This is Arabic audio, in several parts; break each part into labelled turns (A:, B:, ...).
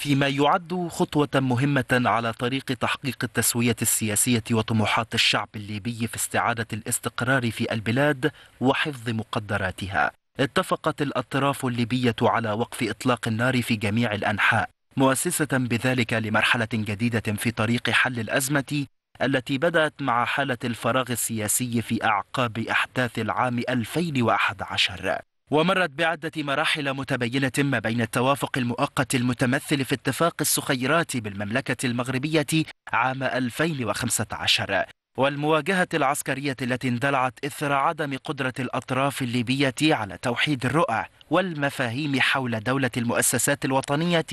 A: فيما يعد خطوة مهمة على طريق تحقيق التسوية السياسية وطموحات الشعب الليبي في استعادة الاستقرار في البلاد وحفظ مقدراتها. اتفقت الأطراف الليبية على وقف إطلاق النار في جميع الأنحاء، مؤسسة بذلك لمرحلة جديدة في طريق حل الأزمة التي بدأت مع حالة الفراغ السياسي في أعقاب أحداث العام 2011. ومرت بعدة مراحل متبينة ما بين التوافق المؤقت المتمثل في اتفاق السخيرات بالمملكة المغربية عام 2015 والمواجهة العسكرية التي اندلعت إثر عدم قدرة الأطراف الليبية على توحيد الرؤى والمفاهيم حول دولة المؤسسات الوطنية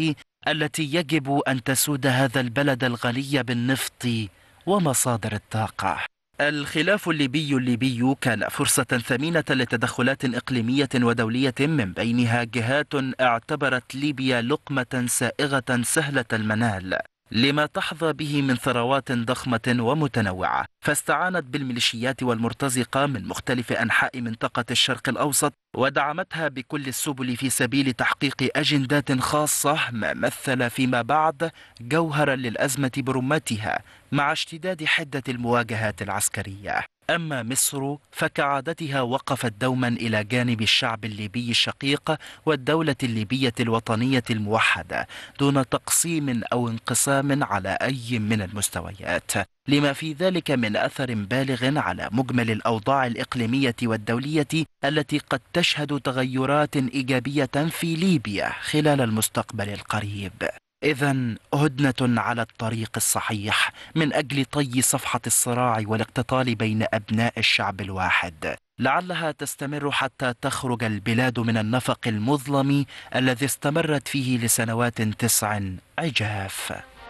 A: التي يجب أن تسود هذا البلد الغني بالنفط ومصادر الطاقة الخلاف الليبي الليبي كان فرصة ثمينة لتدخلات إقليمية ودولية من بينها جهات اعتبرت ليبيا لقمة سائغة سهلة المنال لما تحظى به من ثروات ضخمة ومتنوعة فاستعانت بالميليشيات والمرتزقة من مختلف أنحاء منطقة الشرق الأوسط ودعمتها بكل السبل في سبيل تحقيق أجندات خاصة ما مثل فيما بعد جوهرا للأزمة برمتها مع اشتداد حدة المواجهات العسكرية أما مصر فكعادتها وقفت دوما إلى جانب الشعب الليبي الشقيق والدولة الليبية الوطنية الموحدة دون تقسيم أو انقسام على أي من المستويات لما في ذلك من أثر بالغ على مجمل الأوضاع الإقليمية والدولية التي قد تشهد تغيرات إيجابية في ليبيا خلال المستقبل القريب إذا هدنة على الطريق الصحيح من أجل طي صفحة الصراع والاقتتال بين أبناء الشعب الواحد لعلها تستمر حتى تخرج البلاد من النفق المظلم الذي استمرت فيه لسنوات تسع عجاف